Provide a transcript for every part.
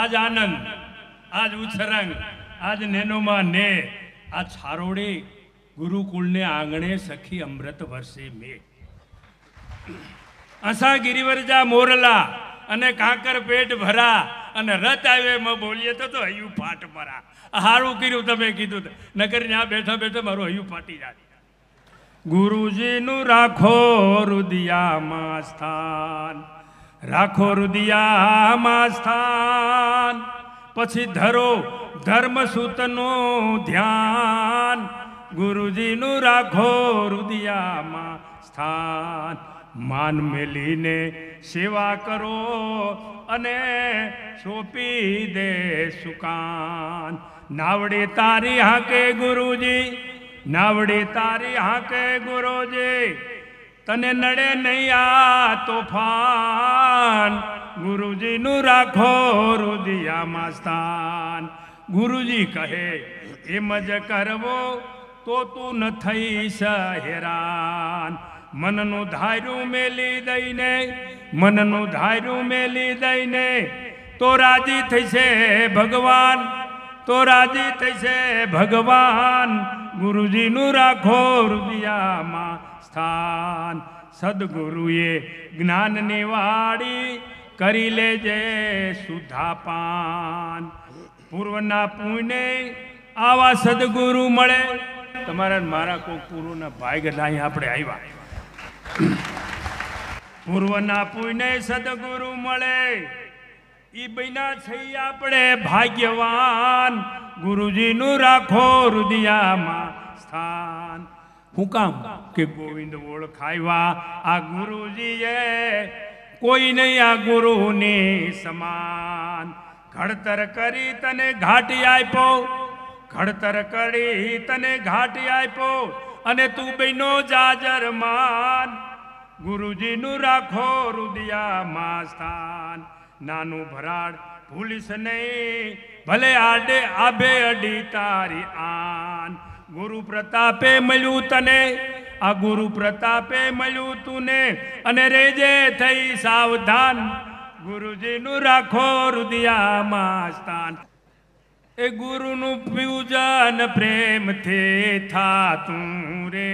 આજ આનંદ આજ ઉછરંગ આજ નેનોમાં ને આ છારોડી ગુરુકુળને આંગણે સખી અમૃત વર્ષે મે અસા ગિરિવરજા મોરલા અને કાંકર પેટ ભરા અને રથ આવે એમાં બોલીએ તો તો હૈયું ફાટ મરા હારું કર્યું તમે કીધું નગર ત્યાં બેઠા બેઠા મારું હૈયું ફાટી જાય ગુરુજીનું રાખો રુદિયામાં સ્થાન રાખો રુદિયામાં સ્થાન પછી ધરો ધર્મસૂતનું ધ્યાન ગુરુજીનું રાખો રુદિયામાં સ્થાન માન મેલીને સેવા કરો અને સોંપી દે સુકાન નાવડે તારી હાકે ગુરુજી નાવડે તારી હાકે ગુરુજી તને નડે નહીં આ તોફાન ગુરુજીનું રાખો રુદિયામાં સ્થાન ગુરુજી કહે એમ જ કરવો તો તું ન થઈ સહેરાન મનનું ધાર્યું મેલી દઈને મનનું ધાર્યું મેલી દઈને તો રાજી થઈશે ભગવાન તો રાજી થઈશે ભગવાન ગુરુજીનું રાખો રુદિયામાં સ્થાન સદગુરુએ જ્ઞાનને વાડી કરી લેજે સુધાપાન પૂર્વના પુણ્ય આવા સદગુરુ મળે તમારા મારા કોઈ પૂર્વના ભાઈ ગઢ અહીં આપણે આવ્યા પૂર્વના પુણ્ય સદગુરુ મળે ઈ બન્યા થઈ આપણે ભાગ્યવાન ગુરુજીનું રાખો હૃદયામાં સ્થાન હું કામ કે ગોવિંદ ઓળખાવ્યા આ ગુરુજીએ કોઈ નહીં આ ગુરુને સમાન ઘડતર કરી તને ઘાટી આપ્યો ઘડતર કરી તને ઘાટી આપ્યો અને તું બહેનો જાજરમાન ગુરુજીનું રાખો રુદિયામાં સ્થાન નાનું ભરાડ ભૂલીશ નહીં ભલે આડે આભે અડી તારી આન ગુરુ પ્રતાપે મળ્યું તને આ ગુરુ પ્રતાપે મળ્યું તું ને અને રેજે થઈ સાવધાન ગુરુજીનું રાખો હૃદયામાં સ્થાન એ ગુરુનું પૂજન થા તું રે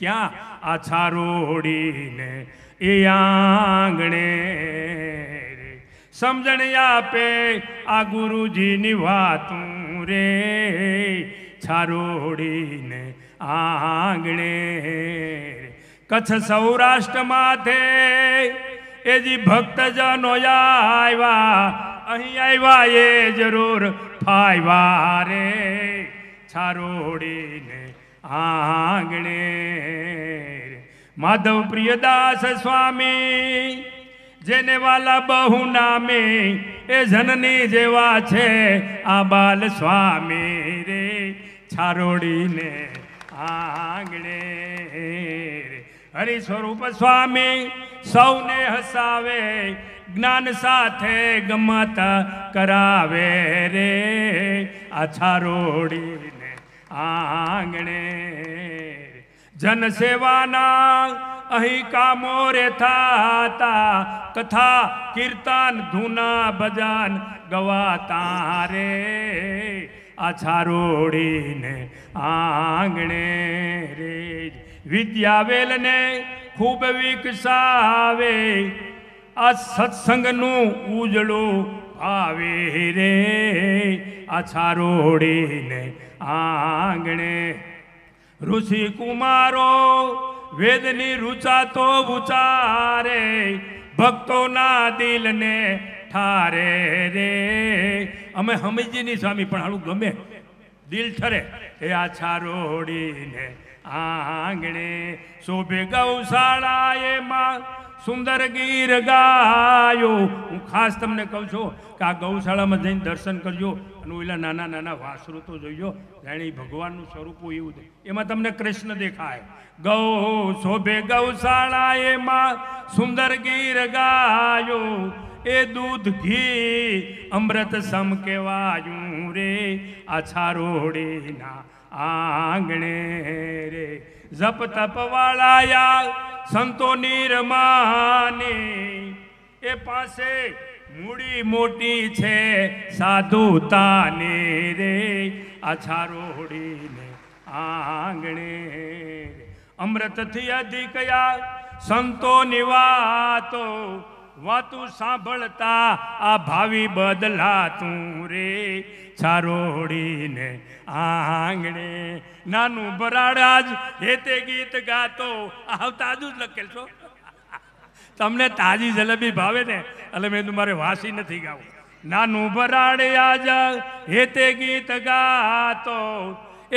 ક્યાં આ છારોડીને એ આંગણે સમજણ આપે આ ગુરુજીની વાતું રે છારોડીને આંગણે કચ્છ સૌરાષ્ટ્ર માથે એજી ભક્તજનો આવ્યા અહીં આવ્યા એ જરૂર ફાયવા રે છારોડીને આંગણે માધવ પ્રિયદાસ સ્વામી જેને વાલા બહુ નામે એ જનની જેવા છે આ બાલ સ્વામી રે છારોડીને આંગણે હરિ સ્વરૂપ સ્વામી સૌને હસાવે જ્ઞાન સાથે ગમત કરાવે રે આછા રોડીને આંગણે જનસેવાના અહીં કામો રે થાતા કથા કીર્તન ધૂના ભજન ગવાતા રે આ છારોડીને આંગણે રે વિદ્યાવેલને ખૂબ વિકસાવે આ સત્સંગનું ઉજળું આવે રે આ છારોડીને આંગણે ઋષિ કુમારો વેદની રૂચા તો ઉચારે ભક્તોના દિલને ઠારે રે અમે સમજીએ નહીં સ્વામી પણ હાલું ગમે દિલ ઠરે એ આ છારોડીને આંગણે શોભે ગૌશાળા એમાં સુંદર ગીર ગાયો હું ખાસ તમને કહું છું કે આ ગૌશાળામાં જઈને દર્શન કરજો અને ઓલા નાના નાના વાસરો તો જોઈજો જાણે ભગવાનનું સ્વરૂપો એવું એમાં તમને કૃષ્ણ દેખાય ગૌ શોભે ગૌશાળા એમાં સુંદર ગીર ગાયો એ દૂધ ઘી અમૃત સમ કેવાયું રે આ છારોડીના આંગણે રે જપ તપ વાળાયા સંતોની રમાની એ પાસે મૂડી મોટી છે સાધુ તાને રે આ છારોડીને આંગણે અમૃતથી અધિક સંતો નિવાતો વાતું સાંભળતા આ ભાવી બદલાતું રે છારોડીને આંગણે નાનું બરાડા જ હે તે ગીત ગાતો આવતા જ લખેલ છો તમને તાજી જલેબી ભાવે ને એટલે મેં તું મારે વાસી નથી ગાવું નાનું બરાડે આજ હે તે ગીત ગાતો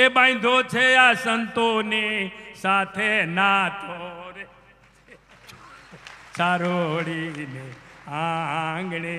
એ બાંધો છે આ સંતોની સાથે નાતો ચારોડીને આંગણે